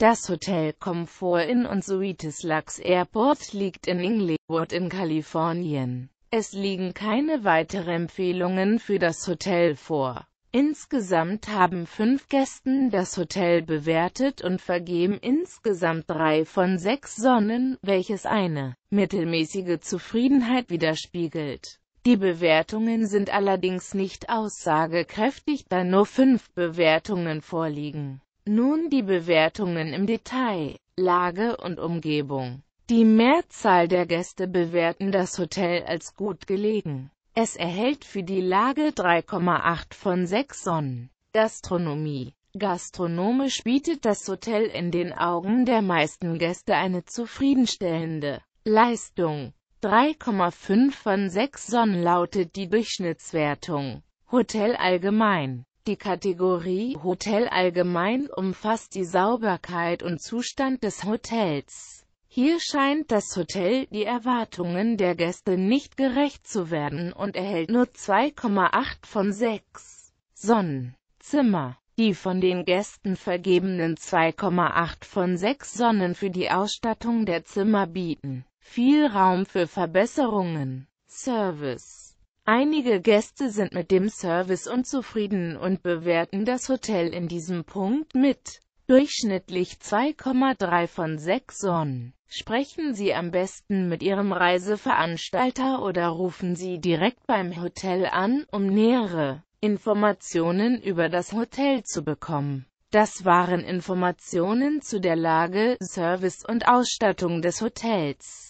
Das Hotel Comfort Inn und Suites Lux Airport liegt in Inglewood in Kalifornien. Es liegen keine weiteren Empfehlungen für das Hotel vor. Insgesamt haben fünf Gästen das Hotel bewertet und vergeben insgesamt drei von sechs Sonnen, welches eine mittelmäßige Zufriedenheit widerspiegelt. Die Bewertungen sind allerdings nicht aussagekräftig, da nur fünf Bewertungen vorliegen. Nun die Bewertungen im Detail, Lage und Umgebung. Die Mehrzahl der Gäste bewerten das Hotel als gut gelegen. Es erhält für die Lage 3,8 von 6 Sonnen. Gastronomie Gastronomisch bietet das Hotel in den Augen der meisten Gäste eine zufriedenstellende Leistung. 3,5 von 6 Sonnen lautet die Durchschnittswertung. Hotel allgemein die Kategorie Hotel allgemein umfasst die Sauberkeit und Zustand des Hotels. Hier scheint das Hotel die Erwartungen der Gäste nicht gerecht zu werden und erhält nur 2,8 von 6 Sonnenzimmer. Die von den Gästen vergebenen 2,8 von 6 Sonnen für die Ausstattung der Zimmer bieten viel Raum für Verbesserungen. Service Einige Gäste sind mit dem Service unzufrieden und bewerten das Hotel in diesem Punkt mit durchschnittlich 2,3 von 6 Sonnen. Sprechen Sie am besten mit Ihrem Reiseveranstalter oder rufen Sie direkt beim Hotel an, um nähere Informationen über das Hotel zu bekommen. Das waren Informationen zu der Lage, Service und Ausstattung des Hotels.